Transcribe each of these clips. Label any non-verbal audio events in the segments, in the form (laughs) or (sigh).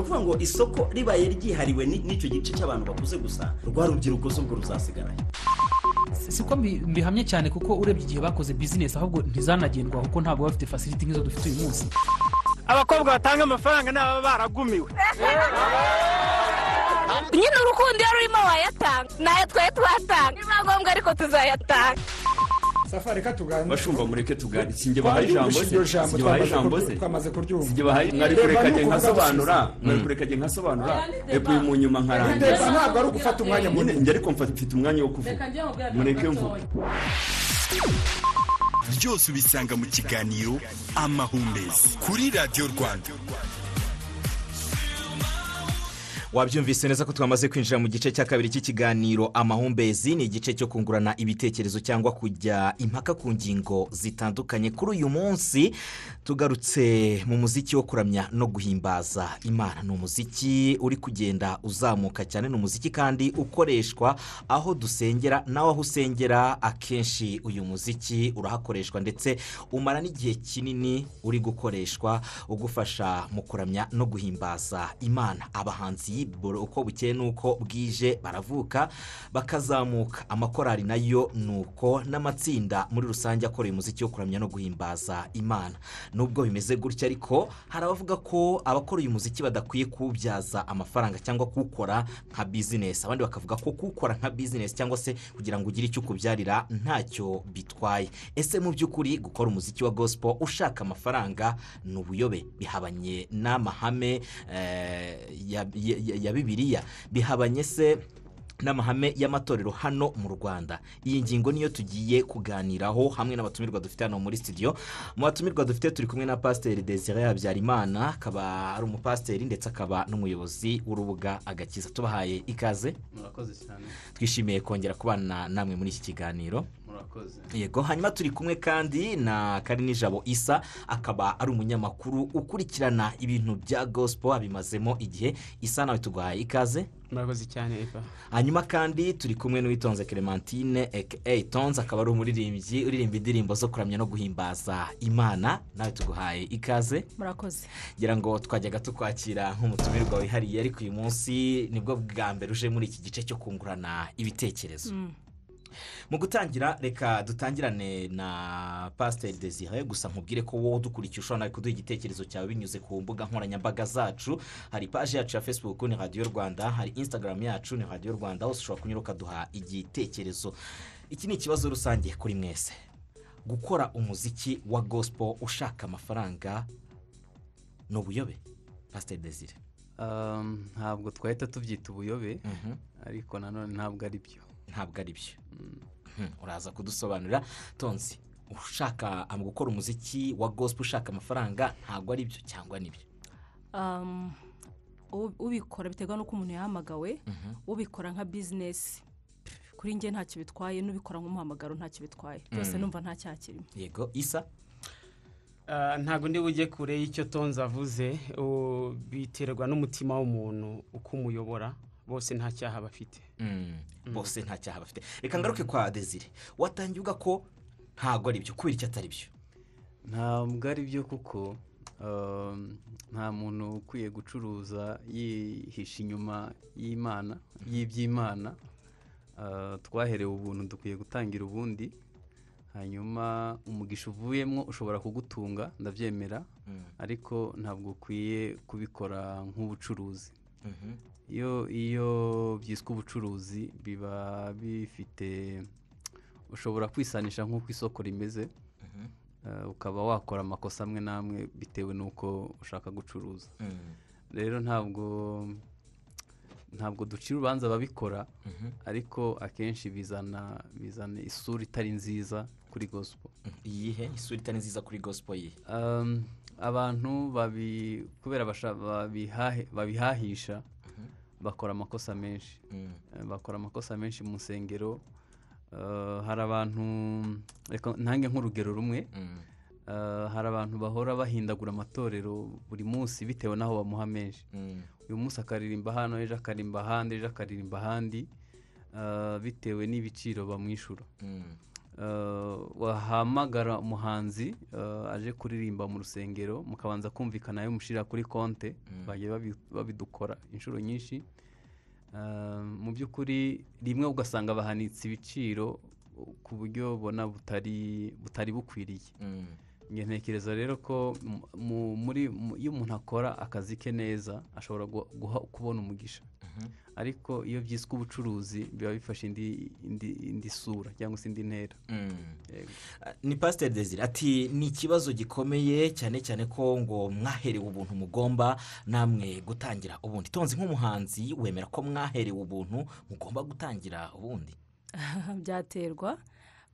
ni ukuvuga ngo isoko ribaye ryihariwe n'icyo gice cy'abantu bakuze gusa rwa rubyiruko z'ubwo ruzasigarayo siko mbihamye cyane kuko urebye igihe bakoze bizinesi ahubwo ntizanagendwa kuko ntabwo bafite fasiriti nk'izo dufite uyu munsi abakobwa batanga amafaranga ni ababa baragumiwe nyine urukundo iyo rurimo wayatanga nayo twari twatanga niba ngombwa ariko tuzayatanga safa reka tuganire bashumba mureke tuganire sinjye bahaye ijambo se sinjye bahaye ijambo se twamaze kuryumva sinjye bahaye mwari kurekage nkasobanura mwari kurekage nkasobanura ebyiri mu nyuma nkarangiza ntabwo ari ugufata umwanya munini njye ariko mfite umwanya wo kuvuga mureke mvuge byose ubisanga mu kiganiro amahumbezi kuri radiyo rwanda wabyumvise neza ko twamaze kwinjira mu gice cya kabiri cy'ikiganiro amahumbezi ni igice cyo kungurana ibitekerezo cyangwa kujya impaka ku ngingo zitandukanye kuri uyu munsi tugarutse mu muziki wo kuramya no guhimbaza imana ni umuziki uri kugenda uzamuka cyane ni umuziki kandi ukoreshwa aho dusengera nawe aho usengera akenshi uyu muziki urahakoreshwa ndetse umara n'igihe kinini uri gukoreshwa ugufasha mu kuramya no guhimbaza imana abahanzi handball uko bukeye nuko bwije baravuka bakazamuka amakorari nayo ni uko n'amatsinda muri rusange akora umuziki wo kuramya no guhimbaza imana nubwo bimeze gutya ariko hari abavuga ko abakora uyu muziki badakwiye kuwubyaza amafaranga cyangwa kuwukora nka bizinesi abandi bakavuga ko kuwukora nka bizinesi cyangwa se kugira ngo ugire icyo ukubyarira ntacyo bitwaye ese mu by'ukuri gukora umuziki wa gospel ushaka amafaranga ni ubuyobe bihabanye n'amahame eh, ya bibiliya bihabanye se n'amahame y'amatorero hano mu rwanda iyi ngingo niyo tugiye kuganiraho hamwe n'abatumirwa dufite hano muri studio mu batumirwa dufite turi kumwe na pasiteri desire habyarimana akaba ari umupasiteri ndetse akaba n'umuyobozi w'urubuga agakiza tubahaye ikaze twishimiye kongera kubana namwe muri iki kiganiro yego hanyuma turi kumwe kandi na jabo isa akaba ari umunyamakuru ukurikirana ibintu bya gosipo abimazemo igihe isa nawe tuguhaye ikaze murakoze cyane eva hanyuma kandi turi kumwe n'uwitonze clementine eke tonze akaba ari umuririmbyi uririmba indirimbo zo kuramya no guhimbaza imana nawe tuguhaye ikaze murakoze ngira ngo twajyaga tukwakira nk'umutumirwa wihariye ariko uyu munsi nibwo bwa mbere uje muri iki gice cyo kungurana ibitekerezo mm. mu gutangira reka dutangirane na pasiteri desire gusa nkubwire ko wowe udukurikiye ushobora nawe kuduha igitekerezo cyawe binyuze ku mbuga nkoranyambaga zacu hari paji yacu ya fesibuku ni radiyo rwanda hari insitagaramu yacu ni radiyo rwanda hose ushobora kunyura ukaduha igitekerezo iki ni ikibazo rusange kuri mwese gukora umuziki wa gospel ushaka amafaranga ni ubuyobe pasiteri desire ehm, ntabwo twahita tubyita ubuyobe mhm. ariko nanone ntabwo ari byo ntabwo ari byo hmm. Hmm. uraza kudusobanurira tonzi ushaka um, gukora umuziki wa gospel ushaka amafaranga ntabwo ari byo cyangwa nibyo um, ubikora biterwa n'uko umuntu yahamagawe mhm. ubikora nka bizinesi kuri njye ntacyo bitwaye n'ubikora nk'umuhamagaro ntacyo bitwaye byose mm. numva nta cyakirimo yego isa uh, ntabwo ndi bujye kure y'icyo tonzi avuze biterwa n'umutima w'umuntu uko umuyobora bose nta cyaha bafite mm. bose mm. nta cyaha bafite reka ngaruke kwa mm. desire watangiye uvuga ko ntabwo ari byo kubera icyo atari byo ntabwo ari byo kuko um, nta muntu ukwiye gucuruza yihisha inyuma y'imana y'iby'imana uh, twaherewe ubuntu dukwiye gutangira ubundi hanyuma umugisha uvuyemo ushobora kugutunga ndabyemera mm. ariko ntabwo ukwiye kubikora nk'ubucuruzi mm-hmm. iyo byiswe ubucuruzi biba bifite ushobora kwisanisha nk'uko isoko rimeze mhm. eh, ukaba wakora amakosa amwe n'amwe bitewe n'uko ushaka gucuruza mhm. rero ntabwo ntabwo ducira urubanza ababikora mhm. ariko akenshi bizana bizana isura itari nziza kuri gosipo iyihe isura itari nziza kuri gosipo ye abantu babi kubera babihahisha bakora amakosa menshi mm. eh, bakora amakosa menshi mu nsengero eh, hari abantu ntange nk'urugero rumwe mm. eh, hari abantu bahora bahindagura amatorero buri munsi bitewe n'aho bamuha menshi mm. uyu munsi akaririmba hano ejo akaririmba ahandi ejo akaririmba ahandi bitewe n'ibiciro bamwishyura Eh, wahamagara umuhanzi eh, aje kuririmba mu rusengero mukabanza kumvikana nawe mushyira kuri konte mm. bagiye babidukora inshuro nyinshi eh, mu by'ukuri rimwe ugasanga bahanitse ibiciro ku buryo bona butari butari bukwiriye mm. ntekereza rero ko muri iyo umuntu akora akazi ke neza ashobora kubona umugisha mm-hmm. ariko iyo byiswe ubucuruzi biba bifashe indi sura cyangwa se indi ntera mm. ni pasiteri desire ati ni ikibazo gikomeye cyane cyane ko ngo mwaherewe ubuntu mugomba namwe gutangira ubundi tonzi nk'umuhanzi wemera ko mwaherewe ubuntu mugomba gutangira ubundi (laughs) byaterwa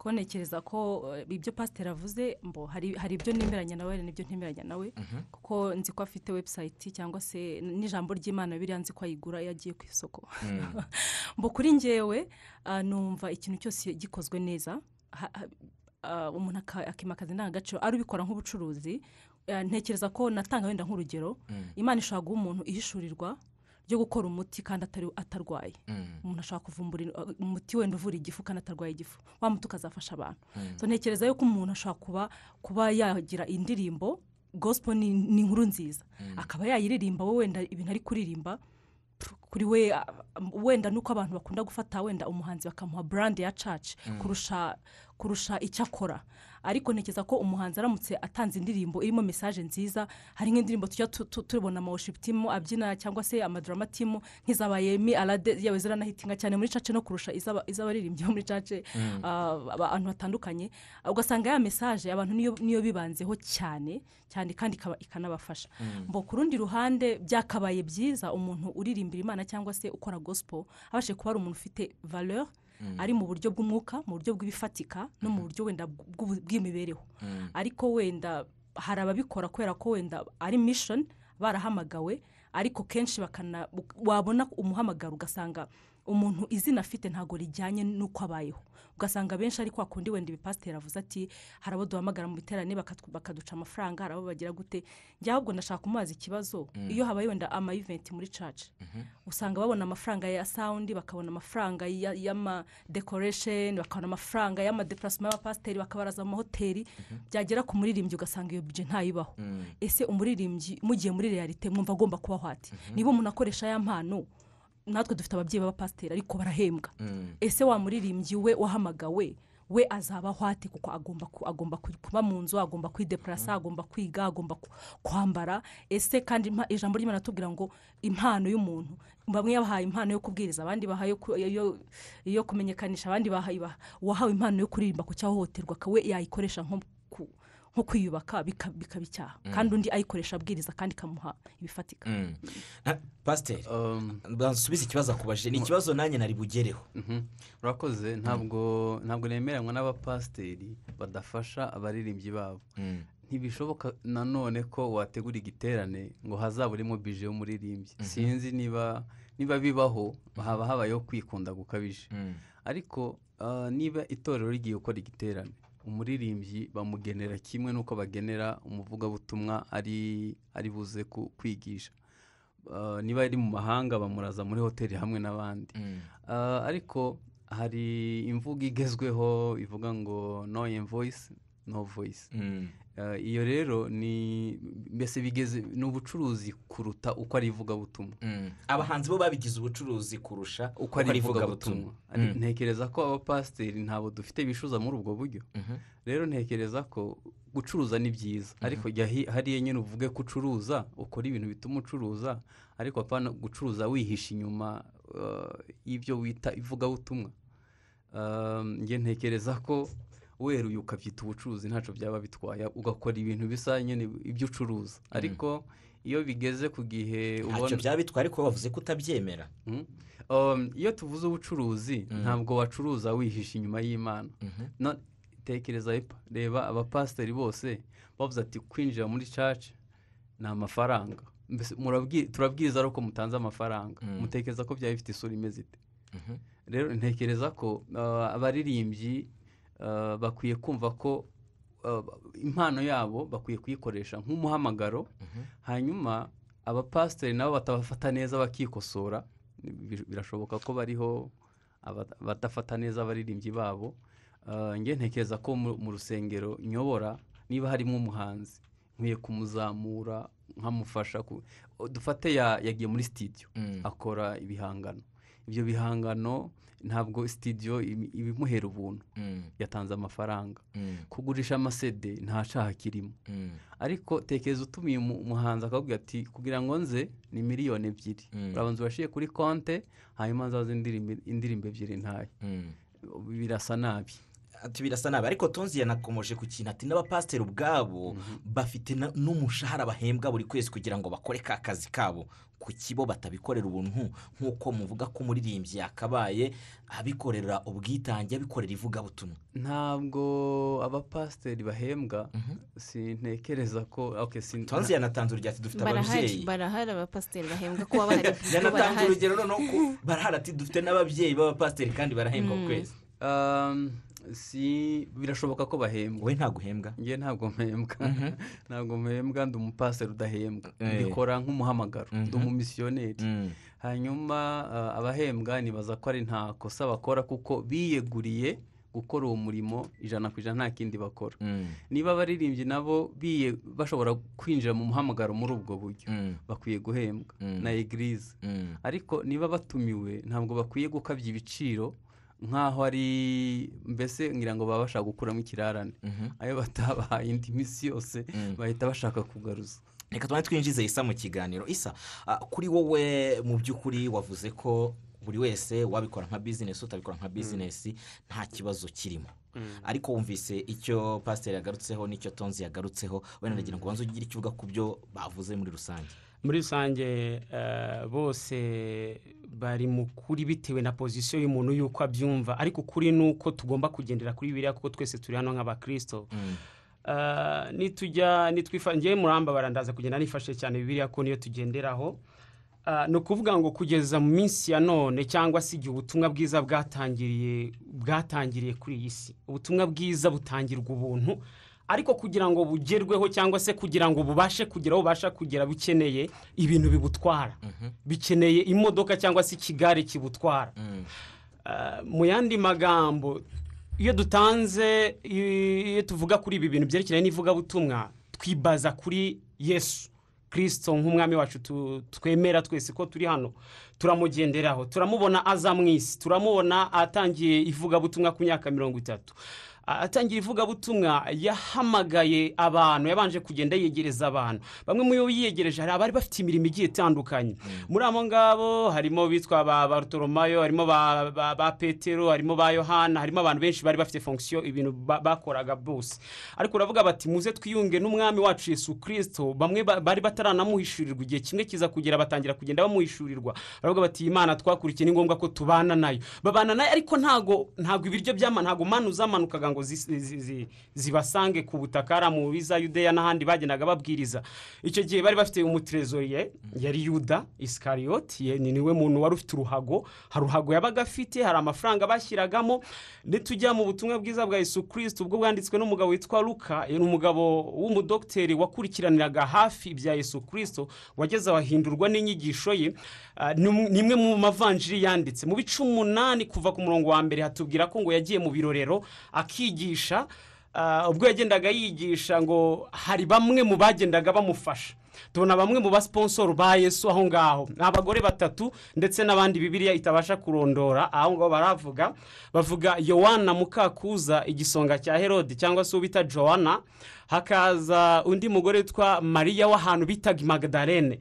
kuko ntekereza ko eh, ibyo pasiteri avuze mbo hari ibyo ntemeranya nawe hari n'ibyo ntemeranya nawe mhm. kuko nzi ko afite webusayiti cyangwa se n'ijambo ry'imana biriya nzi ko ayigura iyo agiye ku isoko mm. (laughs) mbo kuri ngewe ah, numva ikintu cyose gikozwe neza ah, umuntu akimakaza indangagaciro ari ubikora nk'ubucuruzi eh, ntekereza ko natanga wenda nk'urugero mm. imana ishobora guha umuntu ihishurirwa ryo gukora umuti kandi atari atarwaye mm. umuntu ashobora kuvumbura uh, umuti wenda uvura igifu kandi atarwaye igifu wa muti ukazafasha abantu mm. ntekereza yuko umuntu ashobora kuba kuba yagira indirimbo gospel ni inkuru nziza mm. akaba yayiririmba we wenda ibintu ari kuririmba kuri we uh, wenda nuko abantu bakunda gufata wenda umuhanzi bakamuha Brand ya church kurusha kurusha icyo akora ariko ntekereza ko umuhanzi aramutse atanze indirimbo irimo mesaje nziza hari nk'indirimbo tujya tubona amawushipu timu abyina cyangwa se amadarama timu nk'izabayemi arade yawe ziranahitinga cyane muri cace no kurusha iz'abaririmbyi bo muri cace mm. ah, abantu batandukanye ugasanga ya mesaje abantu niyo bibanzeho cyane cyane kandi ikanabafasha mm. mbo ku rundi ruhande byakabaye byiza umuntu uririmbira imana cyangwa se ukora gospel abashe kuba ari umuntu ufite valeur Mm. ari mu buryo bw'umwuka mu buryo bw'ibifatika no mu mm-hmm. buryo wenda bw'imibereho mm. ariko wenda hari ababikora kubera ko wenda ari mishoni barahamagawe ariko kenshi bakana wabona umuhamagaro ugasanga umuntu izina afite ntabwo rijyanye n'uko abayeho ugasanga abenshi ari kwa kundi wenda ibipasiteri avuze ati hari abo duhamagara mu biterane bakaduca amafaranga hari abo bagira gute njya ahubwo ndashaka umubaza ikibazo mm. iyo habaye wenda amayiventi muri caca mhm. usanga babona amafaranga ya sawundi bakabona amafaranga y'amadekoresheni bakabona amafaranga y'amadeparasima y'abapasiteri bakabaraza mu mahoteli mhm. byagera ku muririmbyi ugasanga iyo bije ntayibaho mm. ese umuririmbyi mugiye muri realite mwumva agomba kubaho ati mhm. niba umuntu akoresha ya mpano natwe dufite ababyeyi b'abapasiteri ariko barahembwa mm. ese wa muririmbyi we wahamagawe we azaba ahwate kuko agomba kuba mu nzu agomba kwideparasa mm. agomba kwiga agomba kwambara ese kandi ijambo ry'imana tubwira ngo impano y'umuntu bamwe bahaye impano yo kubwiriza abandi bahaye yo kumenyekanisha abandi bahaye wahawe impano yo kuririmba ku cyahohoterwa we yayikoresha nko kwiyubaka bikaba icyaha mm. kandi undi ayikoresha abwiriza kandi ikamuha ibifatika mm. pasiteri um, basubize ikibazo akubajije ni ikibazo nanjye nari bugereho mhm. urakoze mm. ntabwo ntabwo nemeranywa n'abapasiteri badafasha abaririmbyi babo ntibishoboka nanone ko wategura igiterane ngo hazaburemo bije y'umuririmbyi mm-hmm. sinzi niba niba bibaho haba habayeho kwikunda gukabije ariko ah, niba itorero rigiye gukora igiterane umuririmbyi bamugenera kimwe n'uko bagenera umuvugabutumwa ari ari buze kwigisha ah, niba ari mu mahanga bamuraza muri hoteli hamwe n'abandi mm. ah, ariko hari imvugo igezweho ivuga ngo no voice no voice mm. Eh, iyo rero ni mbese bigeze ni ubucuruzi kuruta uko ari ivugabutumwa mm. abahanzi bo babigize ubucuruzi kurusha uko ari ivugabutumwa mm. ntekereza ko abapasiteri ntabwo dufite bishuza muri ubwo buryo mm-hmm. rero ntekereza ko gucuruza ni byiza mm-hmm. ariko hariya nyine uvuge ko ucuruza ukora ibintu bituma ucuruza ariko apana gucuruza wihisha inyuma eh, y'ibyo wita ivugabutumwa eh, ntekereza ko weruye ukabyita ubucuruzi ntacyo byaba bitwaye ugakora ibintu bisa nyine ibyo ucuruza hmm. ariko iyo bigeze ku gihe ubona ntacyo byaba bitwaye ariko bavuze ko utabyemera hmm? um, iyo tuvuze ubucuruzi hmm. ntabwo wacuruza wihishe inyuma y'imana mhm. tekereza reba abapasiteri bose bavuze ati kwinjira muri caca ni amafaranga turabwiriza uko mutanze amafaranga mutekereza ko byaba bifite isura imeze ite mhm. rero ntekereza ko uh, abaririmbyi Eh, bakwiye kumva ko eh, impano yabo bakwiye kuyikoresha nk'umuhamagaro mhm. hanyuma abapasiteri nabo batabafata neza bakikosora birashoboka ko bariho badafata neza abaririmbyi babo eh, njye ntekereza ko mu rusengero nyobora niba harimo umuhanzi nkwiye kumuzamura nkamufasha dufate yagiye muri sitidiyo mm. akora ibihangano ibyo bihangano ntabwo sitidiyo ibimuhera ubuntu mm. yatanze amafaranga mm. kugurisha amasede ntacaha kirimo mm. ariko tekereza utumiye umuhanzi akakubwira ati kugira ngo nze ni miliyoni ebyiri urabanza urashiye kuri konte hanyuma nzaze indirimbo ebyiri ntayo birasa nabi birasa nabi ariko tonzi yanakomoje ku kintu ati n'abapasiteri ubwabo mhm. bafite n'umushahara bahembwa buri kwezi kugira ngo bakore ka kazi kabo ku kibo batabikorera ubuntu nk'uko muvuga ko umuririmbyi yakabaye abikorera ubwitange abikorera ivugabutumwa ntabwo abapasiteri bahembwa mhm. sintekereza ko tonzi yanatanze urugero dufite ababyeyi barahari abapasiteri bahembwa kuba bahari (laughs) yanatanze urugero noneho barahari ati dufite n'ababyeyi b'abapasiteri kandi barahembwa hmm. ku kwezi um, si birashoboka ko bahembwa wowe ntabwo uhembwa ngewe ntabwo mpembwa mhm. (laughs) ntabwo mpembwa ndi umupaseri udahembwa mbikora eh. nk'umuhamagaro ndi mhm. umumisiyoneri mm. hanyuma eh, abahembwa nibaza ko ari nta kosa bakora kuko biyeguriye gukora uwo murimo ijana ku ijana nta kindi bakora mm. niba abaririmbyi nabo bashobora kwinjira mu muhamagaro muri ubwo buryo mm. bakwiye guhembwa na egirize ariko niba batumiwe ntabwo bakwiye gukabya ibiciro nk'aho ari mbese ngira ngo babasha gukuramo ikirarane mhm. ayo batabahaye indi minsi yose mm. bahita bashaka kugaruza reka tuba twinjize isa mu kiganiro isa kuri wowe mu by'ukuri wavuze ko buri wese wabikora nka bizinesi utabikora nka mm. bizinesi nta kibazo kirimo mm. ariko wumvise icyo pasiteri yagarutseho n'icyo tonzi yagarutseho wenda nagira ngo ubanze ugire icyo uvuga ku byo bavuze muri rusange muri rusange eh, bose bari mu kuri bitewe na pozisiyo y'umuntu y'uko abyumva ariko kuri ni uko tugomba kugendera kuri biriya kuko twese turi hano nk'abakirisito mm. eh, nitujya ngewe muramba barandaza kugenda nifashe cyane bibiriya ko niyo tugenderaho eh, ni ukuvuga ngo kugeza mu minsi ya none cyangwa se igihe ubutumwa bwiza bwatangiriye bwatangiriye kuri iyi si ubutumwa bwiza butangirwa ubuntu ariko kugira ngo bugerweho cyangwa se kugira ngo bubashe kugera aho bubasha kugera bukeneye ibintu bibutwara mhm. bikeneye imodoka cyangwa se ikigare kibutwara mm. eh, mu yandi magambo iyo dutanze iyo tuvuga kuri ibi bintu byerekeranye n'ivugabutumwa twibaza kuri yesu kirisito nk'umwami wacu twemera twese ko turi hano turamugenderaho turamubona aza mu isi turamubona atangiye ivugabutumwa ku myaka mirongo itatu atangira ivugabutumwa yahamagaye abantu yabanje kugenda yegereza abantu bamwe mu yo yiyegereje hari abari bafite imirimo igiye itandukanye mm. muri abo ngabo harimo bitwa ba barutoromayo harimo ba petero harimo ba yohana harimo abantu benshi bari bafite fonksiyo ibintu bakoraga bose ariko uravuga bati muze twiyunge n'umwami wacu Yesu kirisito bamwe bari bataranamuhishurirwa igihe kimwe kiza kugera batangira kugenda bamuhishurirwa baravuga bati imana twakurikiye ni ngombwa ko tubana nayo babana nayo ariko ntago ntago ibiryo by'ama ntago manu ngo ngo zibasange ku butaka mu biza yudeya n'ahandi bagendaga babwiriza icyo gihe bari bafite umuterezoriye yari yuda isikariyoti ni niwe muntu wari ufite uruhago hari uruhago yabaga afite hari amafaranga bashyiragamo nitujya mu butumwa bwiza bwa Yesu kirisiti ubwo bwanditswe n'umugabo witwa luka ni umugabo w'umudogiteri wakurikiraniraga hafi ibya Yesu kirisito wageze ahahindurwa n'inyigisho ye ah, ni imwe mu mavanjiri yanditse mu bice umunani kuva ku murongo wa mbere hatubwira ko ngo yagiye mu birorero aki yigisha ah, ubwo yagendaga yigisha ngo hari bamwe mu bagendaga bamufasha tubona bamwe mu basiponsoro ba yesu aho ngaho ni abagore batatu ndetse n'abandi bibiriya itabasha kurondora aho ngaho baravuga bavuga yowana mukakuza igisonga cya herode cyangwa se uwo bita jowana hakaza undi mugore witwa mariya w'ahantu bitaga magdalene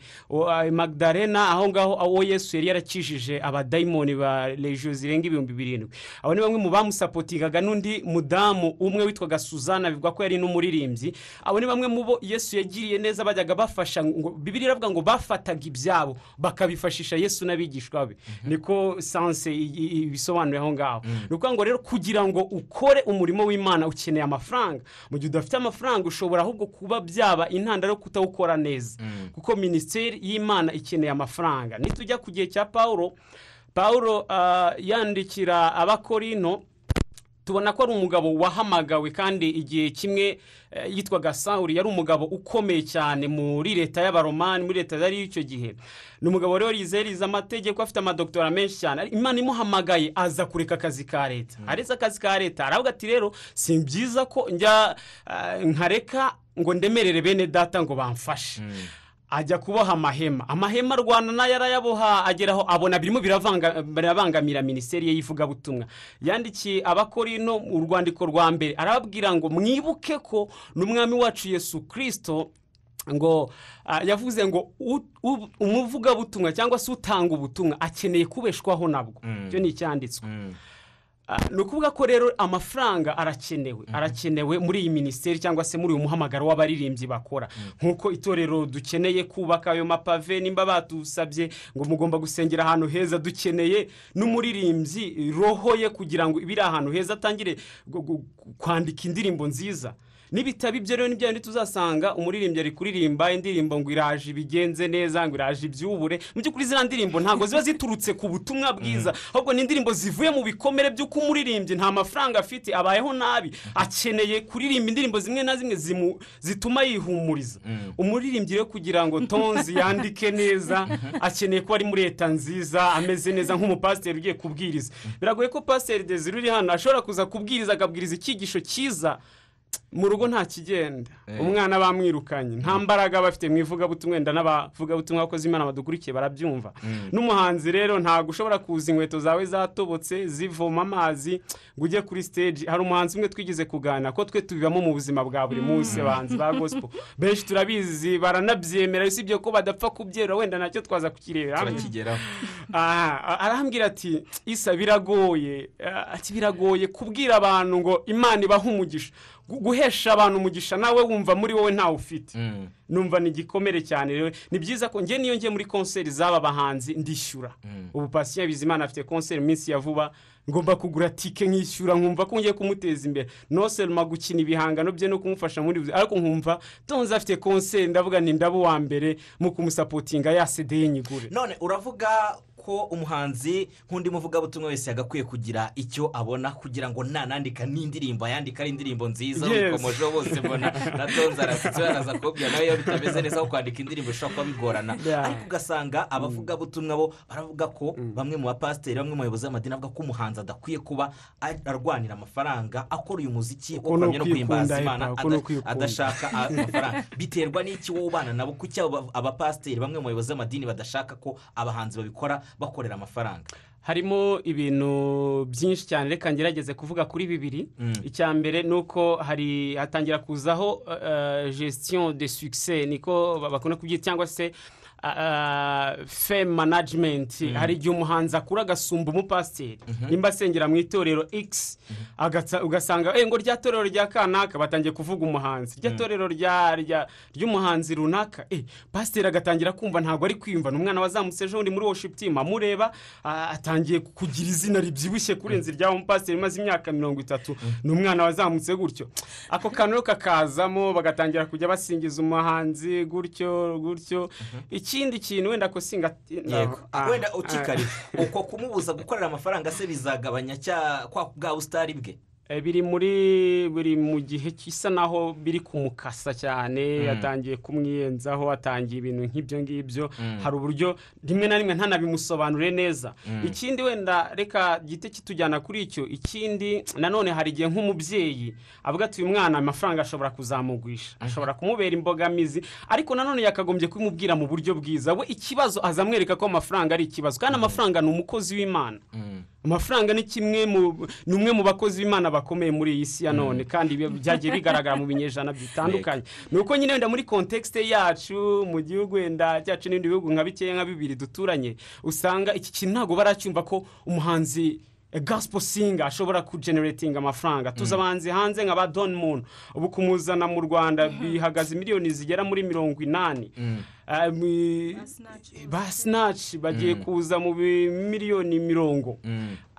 magdalena aho ngaho aho yesu yari yarakijije abadayimoni ba rejo zirenga ibihumbi birindwi abo ni bamwe mu bamusapotingaga n'undi mudamu umwe witwaga suzana bivuga ko yari n'umuririmbyi abo ni bamwe mu bo yesu yagiriye neza bajyaga bafasha ngo bibiri iravuga ngo bafataga ibyabo bakabifashisha yesu n'abigishwa be mhm. niko sanse ibisobanura aho ngaho mm. ni ukuvuga ngo rero kugira ngo ukore umurimo w'imana ukeneye amafaranga mu gihe udafite amafaranga amafaranga ushobora ahubwo kuba byaba intandaro yo kutawukora neza mm. kuko minisiteri y'imana ikeneye amafaranga nitujya ku gihe cya paul paul ah, yandikira abakorino tubona ko ari umugabo wahamagawe kandi igihe kimwe eh, yitwaga sawuri yari umugabo ukomeye cyane muri leta y'abaromani muri leta yari icyo gihe ni umugabo rero yizeriza amategeko afite amadokitora menshi cyane imana imuhamagaye aza kureka akazi ka leta hmm. aretse akazi ka leta aravuga ati rero si byiza ko njya eh, nkareka ngo ndemerere bene data ngo bamfashe hmm. ajya kuboha amahema amahema rwanda nayo yarayaboha ageraho abona birimo birabangamira minisiteri y'ivugabutumwa yandikiye abakorino urwandiko rwa mbere arababwira ngo mwibuke ko n'umwami wacu yesu kirisito ngo yavuze ngo umuvugabutumwa cyangwa se utanga ubutumwa akeneye kubeshwaho nabwo mm. icyo ni icyanditswe mm. Ah, ni ukuvuga ko rero amafaranga arakenewe arakenewe muri iyi minisiteri cyangwa se muri uyu muhamagaro w'abaririmbyi bakora nk'uko itorero dukeneye kubaka ayo mapave nimba badusabye ngo mugomba gusengera ahantu heza dukeneye n'umuririmbyi roho ye kugira ngo ibiri ahantu heza atangire kwandika indirimbo nziza n'ibitabo ibyo rero nibyo tuzasanga umuririmbyi ari kuririmba indirimbo ngo iraje ibigenze neza ngo iraje ibyubure mu by'ukuri ziriya ndirimbo ntabwo ziba ziturutse ku butumwa bwiza mm. ahubwo ni indirimbo zivuye mu bikomere by'uko umuririmbyi nta mafaranga afite abayeho nabi akeneye kuririmba indirimbo zimwe na zimwe zituma yihumuriza mm. umuririmbyi rero kugira ngo tonzi yandike neza (laughs) akeneye kuba ari muri leta nziza ameze neza nk'umupasiteri ugiye kubwiriza mm. biragoye ko pasiteri deziruri hano ashobora kuza kubwiriza akabwiriza icyigisho cyiza mu rugo nta kigenda eh. umwana bamwirukanye nta mm. mbaraga bafite mu ivugabutumwa wenda n'abavugabutumwa abakozi imana badukurikiye barabyumva mm. n'umuhanzi rero ntabwo ushobora kuza inkweto zawe zatobotse zivoma amazi ngo ujye kuri stage hari umuhanzi umwe twigeze kugana ko twe tubibamo mu buzima bwa buri mm. munsi abahanzi ba gospel benshi turabizi baranabyemera usibye ko badapfa kubyera wenda nacyo twaza kukirebera ah, arambwira ati isa biragoye ah, biragoye kubwira abantu ngo imana ibaha umugisha guhesha abantu umugisha nawe wumva muri wowe ntawe ufite mm. numva ni igikomere cyane rero ni byiza ko njye niyo njye muri konseri z'aba bahanzi ndishyura mm. ubu pasiya bizimana afite konseri iminsi ya vuba ngomba kugura tike nkishyura nkumva ko ngiye kumuteza imbere noseruma gukina ibihangano bye no kumufasha muri buri ariko nkumva tonzi afite konseri ndavuga ni ndabo wa mbere mu kumusapotinga yasedeye nyigure none uravuga ko umuhanzi nk'undi muvugabutumwa wese yagakwiye kugira icyo abona kugira ngo nanandika n'indirimbo yandika ari indirimbo nziza ubikomojeho bose mbona na tonze arasutse araza kubabwira nawe iyo bitameze neza ko kwandika indirimbo bishobora kuba bigorana ariko ugasanga mm. abavugabutumwa bo baravuga ko mm. bamwe mu bapasiteri bamwe mu bayobozi b'amadini avuga ko umuhanzi adakwiye kuba arwanira amafaranga akora uyu muziki wo kuramya no kwimbaza imana adashaka (laughs) amafaranga biterwa n'iki wowe ubana nabo kuki abapasiteri bamwe mu bayobozi b'amadini badashaka ko abahanzi babikora bakorera amafaranga harimo ibintu byinshi cyane reka ngerageze kuvuga kuri bibiri mm. icya mbere ni uko hatangira kuzaho eh, eh, gestion de succès niko bakunda kubyita cyangwa se fame management mm-hmm. hari igihe umuhanzi akura agasumba umupasiteri mm-hmm. nimba asengera mu itorero x mm-hmm. ugasanga eh, ngo rya torero rya kanaka batangiye kuvuga umuhanzi rya mm. torero ry'umuhanzi runaka eh, pasiteri agatangira kumva ntabwo ari kwiyumva ni umwana wazamutse ejo bundi muri worship team amureba atangiye kugira izina ribyibushye kurenza mm. irya umupasiteri umaze imyaka mirongo itatu mm. ni umwana wazamutse gutyo ako kantu kakazamo bagatangira kujya basingiza umuhanzi gutyo gutyo ikindi kintu wenda ko singa ah, ah, wenda ukikarira ah. uko kumubuza gukorera amafaranga se bizagabanya cya kwa bwa busitari bwe Eh, biri muri buri mu gihe gisa naho biri kumukasa cyane mm. yatangiye kumwiyenzaho atangiye ibintu nk'ibyo ngibyo mm. hari uburyo rimwe na rimwe ntanabimusobanure neza mm. ikindi wenda reka gite kitujyana kuri icyo ikindi nanone hari igihe nk'umubyeyi avuga ati uyu mwana amafaranga ashobora kuzamugwisha ashobora kumubera imbogamizi ariko nanone yakagombye kubimubwira mu buryo bwiza we ikibazo azamwereka ko amafaranga ari ikibazo kandi amafaranga ni umukozi w'imana amafaranga ni kimwe ni umwe mu bakozi b'imana bakomeye muri iyi si ya mm. none kandi byagiye bigaragara mu binyejana (laughs) bitandukanye ni uko nyine wenda muri kontekisite yacu mu gihugu wenda cyacu n'ibindi bihugu nka bikeya nka bibiri duturanye usanga iki kintu ntabwo baracyumva ko umuhanzi gospel singer ashobora kugeneratinga amafaranga mm. tuzi abanzi hanze nka ba doni muntu ubu kumuzana mu rwanda mm. bihagaze miliyoni zigera muri mirongo inani mm. eh, ba sinaci bagiye kuza mu miliyoni mirongo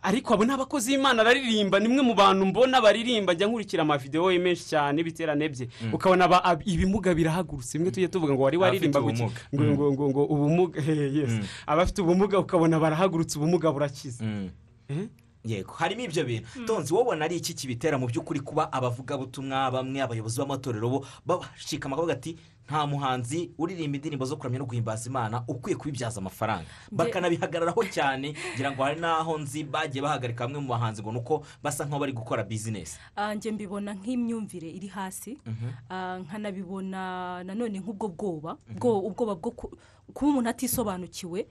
ariko abo ni abakozi b'imana baririmba nimwe mu bantu mbona baririmba njya nkurikira amavidewo ye menshi cyane ibiterane bye ukabona ibimuga birahagurutse bimwe tujya tuvuga ngo wari waririmba ngo ngo ubumuga (laughs) abafite ubumuga ukabona barahagurutse ubumuga burakize eh? yego harimo ibyo bintu hmm. tonzi wabona ari iki kibitera mu by'ukuri kuba abavugabutumwa bamwe abayobozi b'amatorero bo babashika amakabuga ati nta muhanzi uririmba indirimbo zo kuramya no guhimbaza imana ukwiye kubibyaza amafaranga bakanabihagararaho cyane ngira ngo hari n'aho nzi bagiye bahagarika bamwe mu bahanzi ngo ni uko basa nk'aho bari gukora bizinesi ah, njye mbibona nk'imyumvire iri hasi mhm. ah, nkanabibona nanone nk'ubwo bwoba mhm. ubwoba bwo kuba umuntu atisobanukiwe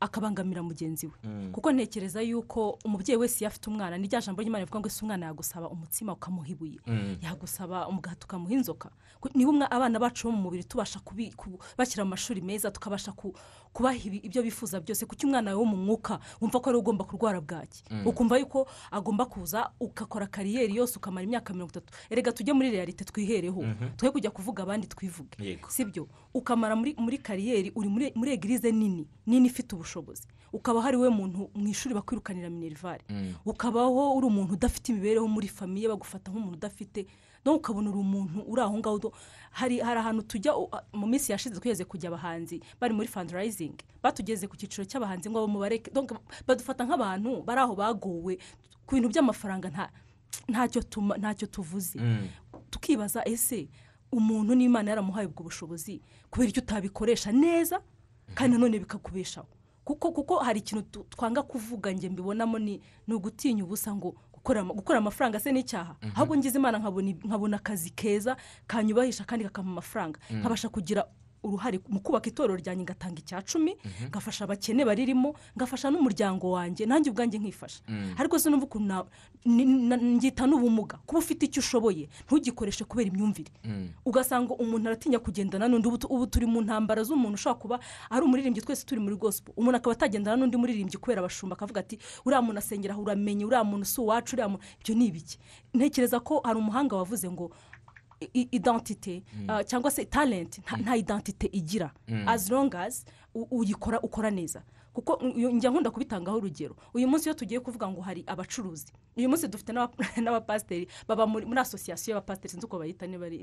akabangamira mugenzi we hmm. kuko ntekereza yuko umubyeyi wese iyo afite umwana n'irya jambo ry'imana rivuga ngo ese umwana yagusaba umutsima ukamuha ibuye hmm. yagusaba umugati ukamuha inzoka niba abana bacu bo mu mubiri tubasha kubashyira mu mashuri meza tukabasha kubaha ibyo bifuza byose kuki umwana wo mu mwuka wumva ko ari ugomba kurwara bwaki mm. ukumva yuko agomba kuza ugakora kariyeri yose ukamara imyaka mirongo itatu erega tujye muri realite twihereho mhm. twe kujya kuvuga abandi twivuge sibyo ukamara muri kariyeri uri muri egirize nini nini ifite ubushobozi ukaba hari we muntu mu ishuri bakwirukanira minerivare mm. ukabaho uri umuntu udafite imibereho muri famiye bagufata nk'umuntu udafite nawe ukabona uri umuntu uri aho ngaho hari ahantu tujya mu minsi yashize twigeze kujya abahanzi bari muri fandarayizingi batugeze ku cyiciro cy'abahanzi ngo bamubareke badufata nk'abantu bari aho baguwe ku bintu by'amafaranga ntacyo tuvuze mm. tukibaza ese umuntu n'imana yaramuhaye ubwo bushobozi kubera icyo utabikoresha neza kandi mm. nanone bikakubeshaho kuko kuko hari ikintu twanga kuvuga njye mbibonamo ni ugutinya ubusa ngo gukora amafaranga se n'icyaha mhm. ahubwo ngize imana nkabona akazi keza kanyubahisha kandi kakama amafaranga mhm. nkabasha kugira uruhare mu kubaka itorero ryanjye ngatanga icya cumi mhm. ngafasha abakene baririmo ngafasha n'umuryango wanjye nanjye ubwanjye nkifasha mm. ariko se numva ukuntu ngita n'ubumuga kuba ufite icyo ushoboye ntugikoreshe kubera imyumvire mm. ugasanga umuntu aratinya kugendana n'undi ubu turi mu ntambara z'umuntu ushobora kuba ari umuririmbyi twese turi muri Gospel umuntu akaba atagendana n'undi muririmbyi kubera abashumba akavuga ati uriya muntu asengera uramenye uriya muntu si uwacu uriya muntu ibyo ni ibiki ntekereza ko hari umuhanga wavuze ngo identite mm. euh, cyangwa se talenti nta mm. identite igira mm. as long as uyikora ukora neza kuko njya nkunda kubitangaho urugero uyu munsi iyo tugiye kuvuga ngo hari abacuruzi uyu munsi dufite (laughs) n'abapasiteri baba muri asosiyasiyo y'abapasiteri sinzi uko bayita niba ari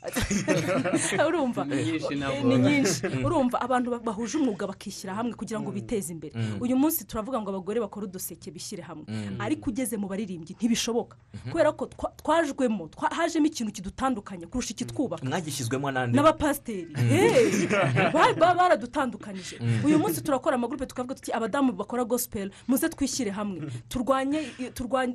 (laughs) (laughs) urumva ni nyinshi mm. urumva abantu bahuje umwuga bakishyira hamwe kugira ngo mm. biteze imbere mm. uyu munsi turavuga ngo abagore bakora uduseke bishyire hamwe ariko ugeze mu baririmbyi ntibishoboka mm-hmm. kubera ko twajwemo hajemo ikintu kidutandukanye kurusha ikitwubaka mwagishyizwemo n'abapasiteri baradutandukanyije uyu munsi turakora amaguru gurupe tukavuga tuti abadamu bakora gospel muze twishyire hamwe (laughs) turwanye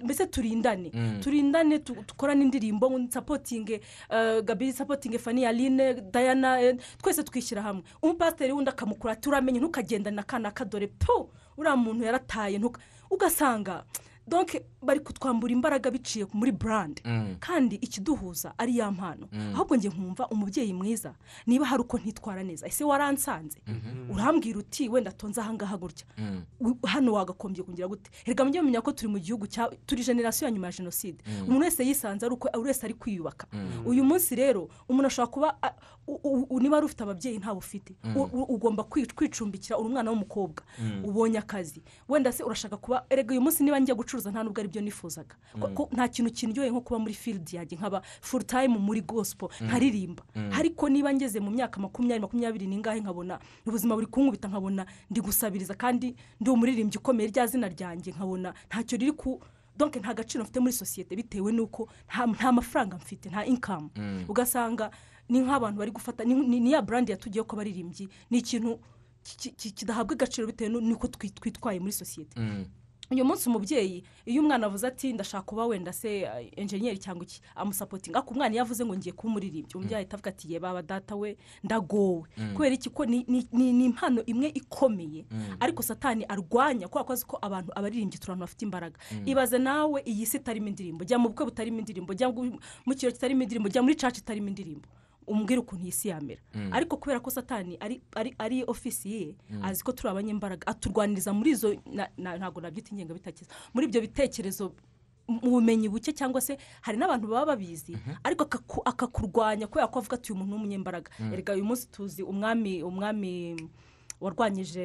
mbese turindane mm. turindane dukora n'indirimbo nsapotinge eh, gabi sapotinge fani aline dayana eh, twese twishyira hamwe umupasiteri wundi akamukura turamenye ntukagendane na kana kadore po uriya muntu yarataye ugasanga donke bari kutwambura imbaraga biciye muri burande mm. kandi ikiduhuza ari ya mpano mm. ahubwo njye nkumva umubyeyi mwiza niba hari uko ntitwara neza ese waransanze mm-hmm. urambwira uti wenda tonze ahangaha gutya mm. hano wagakombye kugira gute reka mujye mumenya ko turi mu gihugu cya turi generasiyo ya nyuma ya jenoside umuntu wese yisanze ari uko buri wese ari kwiyubaka uyu munsi rero umuntu ashobora kuba niba wari ufite ababyeyi ntawe ufite mm. ugomba kwicumbikira uri umwana w'umukobwa mm. ubonye akazi wenda se urashaka kuba erega uyu munsi niba njya gucuruza nta nubwo aribyo nifuzaga mm. nta kintu kiryoye nko kuba muri filidi yanjye nkaba furu tayimu muri gosipo nkaririmba ariko niba ngeze mu myaka makumyabiri makumyabiri n'ingahe nkabona ubuzima buri kunkubita nkabona ndi gusabiriza kandi ndi umuririmbyi ukomeye rya zina ryanjye nkabona ntacyo riri ku donke nta gaciro mfite muri sosiyete bitewe n'uko nta mafaranga mfite nta inkamu ugasanga ni nk'abantu bari gufata ni ya burandi yatugiyeho ko baririmbyi ni ikintu kidahabwa agaciro bitewe n'uko twitwaye muri sosiyete mm. uyu munsi umubyeyi iyo umwana avuze ati ndashaka kuba wenda se enjeniyeri eh, cyangwa iki amusapotinga ariko umwana iyo avuze ngo ngiye kuba umuririmbyi umubyeyi ahita avuga ati yeba badata we ndagowe mm. kubera iki ko ni impano imwe ikomeye mm. ariko satani arwanya kubera ko azi ko abantu abaririmbyi turi bafite imbaraga ibaze nawe iyi si itarimo indirimbo jya mu bukwe butarimo indirimbo jya mu kirori kitarimo indirimbo jya muri caca itarimo indirimbo umubwire ukuntu iyi yamera mm. ariko kubera ko satani ari ari ofisi ye mm. azi ko turi abanyembaraga aturwaniriza muri izo ntabwo nabyita ingenga bitakiza muri ibyo bitekerezo mu bumenyi buke cyangwa se hari n'abantu baba babizi mm-hmm. ariko akakurwanya kubera ko avuga ati uyu muntu ni umunyembaraga mm. erega uyu munsi tuzi umwami umwami warwanyije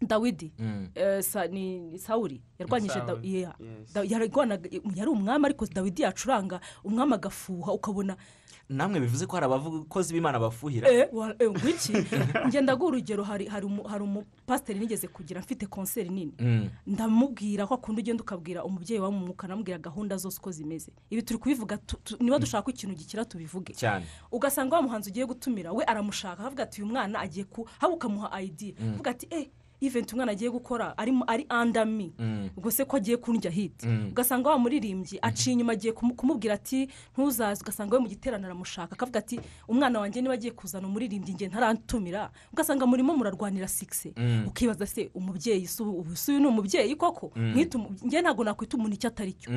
dawidi eh, ni sawuri yarwanyije yari umwami ariko dawidi yacuranga umwami agafuha ukabona namwe bivuze ko hari abakozi b'imana bafuhira eh, eh, ngwiki (laughs) ngenda guha urugero hari umupasiteri nigeze kugira mfite konseri nini mm. ndamubwira ko akunda ugenda ukabwira umubyeyi wawe mu anamubwira gahunda zose uko zimeze ibi turi kubivuga niba mm. dushaka ikintu gikira tubivuge ugasanga wa muhanzi ugiye gutumira we aramushaka havuga ati uyu mwana agiye ku haba ukamuha ayidi mm. avuga ati eee eh, iventi umwana agiye gukora ari andami mm. ubwo se ko agiye kundya hiti mm. ugasanga wa muririmbyi mm-hmm. aciye inyuma agiye kumubwira ati ntuzaze ugasanga we mu giterane aramushaka akavuga ati umwana wanjye niba agiye kuzana umuririmbyi nge ntarantumira ugasanga murimo murarwanira sikise mm. ukibaza se umubyeyi ubu si uyu ni umubyeyi koko nge ntabwo nakwita umuntu icyo atari cyo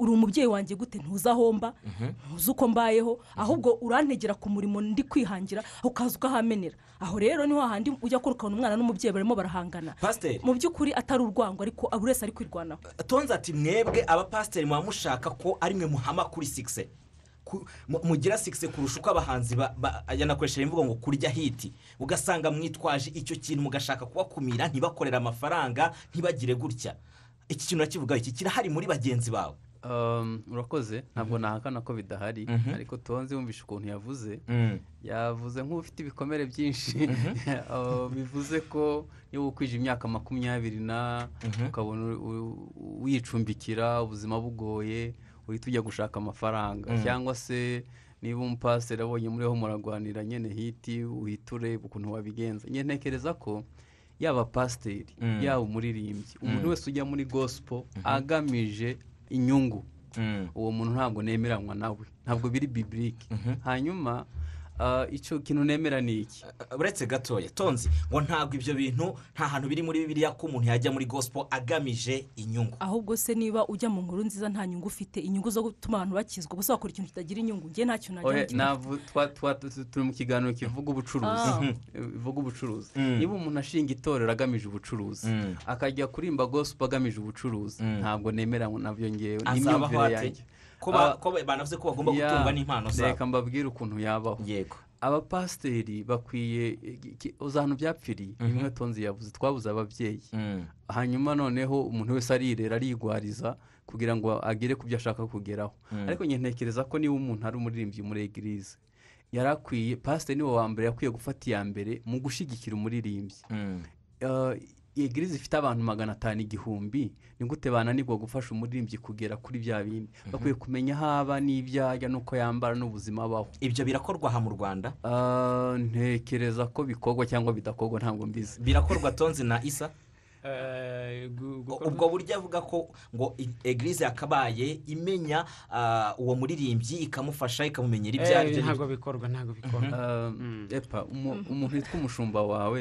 uri umubyeyi wanjye gute ntuzahomba mm-hmm. ntuzi uko mbayeho mm-hmm. ahubwo urantegera ku murimo ndi kwihangira ukaza ukahamenera aho rero niho hahandi ujya kurukana umwana n'umubyeyi barimo barimo barahangana mu by'ukuri atari urwango ariko buri wese ari kwirwanaho tonze ati mwebwe abapasiteri muba mushaka ko ari mwe muhama kuri sikise mugira sikise kurusha uko abahanzi yanakoresheje imvugo ngo kurya hiti ugasanga mwitwaje icyo kintu mugashaka kubakumira ntibakorere amafaranga ntibagire gutya iki kintu urakivuga iki kirahari muri bagenzi bawe Um, urakoze mhm. ntabwo nahakana ko bidahari mhm. ariko tonze wumvishe ukuntu yavuze mm. yavuze nk'ufite ibikomere byinshi mhm. (laughs) uh, bivuze ko iyo wikwije imyaka makumyabiri na ukabona wicumbikira ubuzima bugoye uhita ujya gushaka amafaranga mm. cyangwa se niba umupasiteri abonye muriho murarwanira nyine hiti uhita ureba ukuntu wabigenza ntekereza ko yaba pasiteri mm. yaba umuririmbyi umuntu wese ujya muri gospel agamije inyungu mm. uwo muntu ntabwo nemeranywa nawe ntabwo biri bibirike mm-hmm. hanyuma Uh, icyo kintu nemera ni iki uh, uh, uretse gatoya tonzi ngo ntabwo ibyo bintu nta hantu biri muri bibiriya ko umuntu yajya muri gospel agamije inyungu ahubwo se niba ujya mu nkuru nziza nta nyungu ufite inyungu zo gutuma abantu bakizwa gusa wakora ikintu kitagira inyungu ngewe ntacyo najya turi mu kiganiro kivuga ubucuruzi bivuga ah. (laughs) ubucuruzi mm. niba umuntu ashinga itorero agamije ubucuruzi mm. akajya kurimba gospel agamije ubucuruzi mm. ntabwo nemera nabyo ngewe ni imyumvire yanjye ko ah. banavuze ko bagomba gutungwa n'impano zabo reka mbabwire ukuntu yabaho yego abapasiteri bakwiye uzantu byapfiriye mhm. tonzi yavuze twabuze ababyeyi mm. hanyuma noneho umuntu wese arirera arigwariza kugira ngo agere ku byo ashaka kugeraho mm. ariko ntekereza ko niba umuntu ari umuririmbyi muri egirize yari akwiye pasiteri niwe wa mbere yakwiye gufata iya mbere mu gushyigikira umuririmbyi mm. ah, iyi girize ifite abantu magana atanu igihumbi ni gute bananirwa gufasha umuririmbyi kugera kuri bya bindi mhm. bakwiye kumenya aho aba n'ibyo n'uko yambara n'ubuzima abaho ibyo birakorwa aha mu rwanda ah, ntekereza ko bikorwa cyangwa bidakorwa ntabwo mbizi birakorwa tonzi na isa Eh, ubwo buryo avuga ko ngo egerize yakabaye imenya ah, uwo muririmbyi ikamufasha ikamumenyera ibyo ari eh, byo ntabwo bikorwa ntabwo bikorwa mm-hmm. Mm-hmm. Eh, epa mm-hmm. umuntu witwa umushumba wawe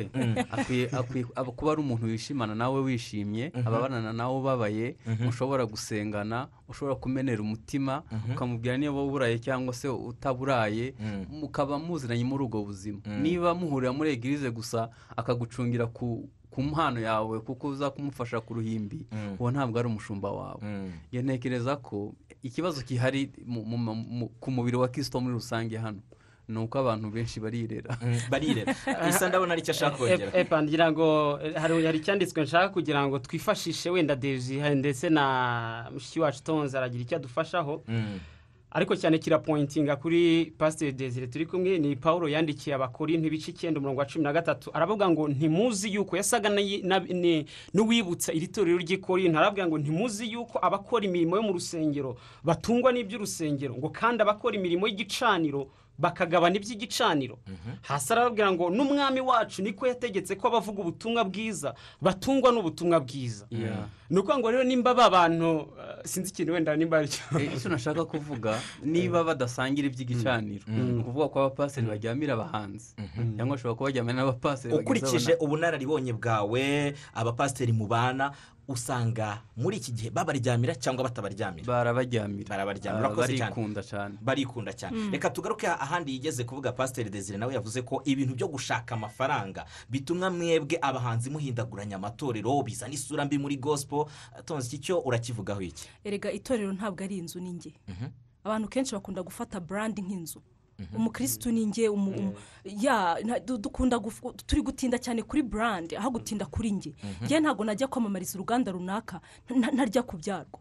kuba ari umuntu wishimana nawe wishimye ababana nawe ubabaye ushobora gusengana ushobora kumenera umutima ukamubwira niba uburaye cyangwa se utaburaye mukaba muziranye muri ubwo buzima niba muhurira muri egerize gusa akagucungira ku ku mpano yawe kuko uza kumufasha ku ruhimbi mm. uwo ntabwo ari umushumba wawe mm. ntekereza ko ikibazo gihari ku mubiri wa kisito muri rusange hano ni uko abantu benshi barirera mm. barirera (laughs) isa ndabona aricyo ashaka eh, kongera eh, epa ngira ngo eh, hari icyanditswe nshaka kugira ngo twifashishe wenda deji ndetse na mushiki wacu tonze aragira icyo adufashaho ariko cyane kirapointinga kuri pasiteri desire turi kumwe ni paul yandikiye abakori ntibice icyenda umurongo wa cumi na gatatu aravuga ngo ntimuzi yuko yasaga n'uwibutsa iri torero ry'ikori aravuga ngo ntimuzi yuko abakora imirimo yo mu rusengero batungwa n'iby'urusengero ngo kandi abakora imirimo y'igicaniro bakagabana iby'igicaniro mhm. hasi arababwira ngo n'umwami wacu niko yategetse ko abavuga ubutumwa bwiza batungwa n'ubutumwa bwiza ni ukuvuga ngo rero nimba ba bantu eh, sinzi ikintu wenda nimba aricyo eh, icyo nashaka kuvuga niba eh. badasangira iby'igicaniro ni mm. ukuvuga mm. ko abapasiteri baryamira abahanzi mm-hmm. cyangwa bashobora kuba baryamira n'abapaseri ukurikije ubunararibonye bwawe abapasiteri mubana usanga muri iki gihe babaryamira cyangwa batabaryamira barabaryamira barabaryamira ah, barikunda cyane barikunda cyane hmm. reka tugaruke ahandi yigeze kuvuga pasiteri desire nawe yavuze ko ibintu byo gushaka amafaranga bituma mwebwe abahanzi muhindaguranya amatorero bizana isura mbi muri Gospel tonze icyo urakivugaho iki erega itorero ntabwo ari inzu n'inge mhm. abantu kenshi bakunda gufata burandi nk'inzu Mm-hmm. umukirisitu ni nge mm-hmm. dukunda turi gutinda cyane kuri burande aho gutinda kuri nge mm-hmm. nge ntabwo najya kwamamariza uruganda runaka ntarya ku byarwo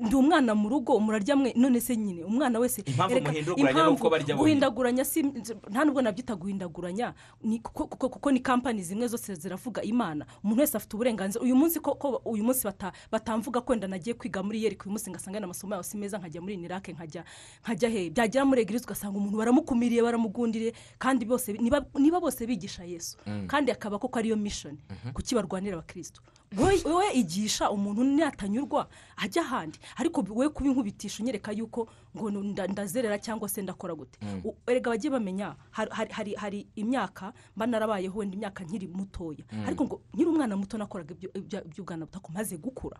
ndi umwana mu rugo murarya mwe none se nyine umwana wese impamvu guhindaguranya nta nubwo nabyita guhindaguranya kuko ni kampani zimwe zose ziravuga imana umuntu wese afite uburenganzira uyu munsi ko uyu munsi batamvuga wenda nagiye kwiga muri yeriko uyu munsi ngasanga n'amasomo yawe si meza nkajya muri nirake nkajya nkajya he byagera muri egerizi ugasanga umuntu baramukumiriye baramugundiriye kandi bose niba bose bigisha yesu mm. kandi akaba koko ariyo mishoni mm-hmm. kuki barwanira abakirisitu wowe igisha umuntu natanyurwa ajya ahandi ariko wowe kubinkubitisha unyereka yuko ngo ndazerera cyangwa se ndakora gute hmm. erega bagiye bamenya hari imyaka mba narabayeho wenda imyaka nkiri mutoya hmm. ariko ngo nyiri umwana muto nakoraga iby'ubwana butako maze gukura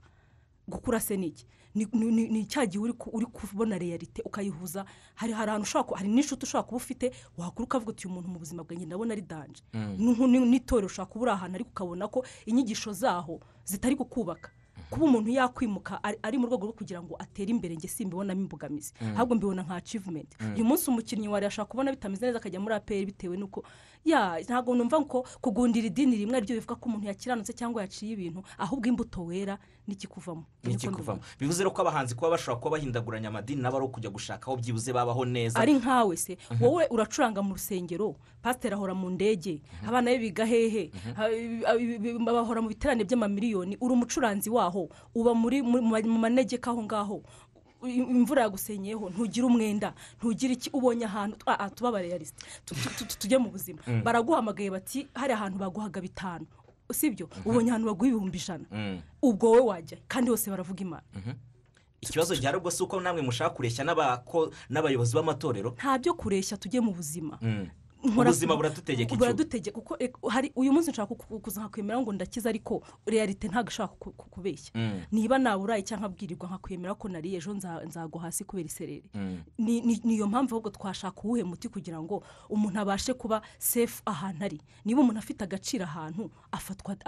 gukura se ni iki ni cya gihe uri kubona reyalite ukayihuza hari ahantu ushobora hari n'inshuti ushobora kuba ufite wakura ukavuga uti uyu muntu mu buzima bwanjye ndabona ari danje mm. n'itorero ushobora kuba uri ahantu ariko ukabona ko inyigisho zaho zitari kukubaka mm-hmm. kuba umuntu yakwimuka ari mu rwego rwo kugira ngo atere imbere nge simbibonamo imbogamizi mm. ahubwo mbibona nka acivumenti mm. uyu munsi umukinnyi wari warashaka kubona bitameze neza akajya muri aperi bitewe n'uko ya ntabwo numva ko kugundira idini rimwe ryo bivuga ko umuntu yakiranutse cyangwa yaciye ibintu ahubwo imbuto wera n'ikikuvamo n'ikikuvamo bivuze ko abahanzi kuba bashobora kuba bahindaguranya amadini nabo ari ukujya gushaka aho byibuze babaho neza ari nkawe se mhm. wowe uracuranga mu rusengero pasiteri ahora mu ndege mhm. abana be biga hehe mhm. bahora mu biterane by'amamiliyoni uri umucuranzi waho uba mu manegeka aho ngaho imvura yagusenyeho ntugire umwenda ntugire iki ubonye ahantu ah, tubabare lisite tujye mu buzima mm. baraguhamagaye bati hari ahantu baguhaga bitanu usibyo mm-hmm. ubonye ahantu baguha ibihumbi ijana mm. ubwo wowe wajya kandi bose baravuga imana mm-hmm. ikibazo gihari ubwo si uko namwe mushaka kureshya n'abayobozi b'amatorero nta byo kureshya tujye mu buzima mm. ubuzima buradutegeka icyo buradutegeka kuko eh, hari uyu munsi nshaka kuzakwemera ngo ndakize ariko realite ntabwo ishaka kukubeshya mm. niba naburaye cyangwa abwirirwa nkakwemera ko nariye ejo nzagwa hasi kubera isereri mm. niyo mpamvu ahubwo twashaka uwuhe muti kugira ngo umuntu abashe kuba sefu ahantu ari niba umuntu afite agaciro ahantu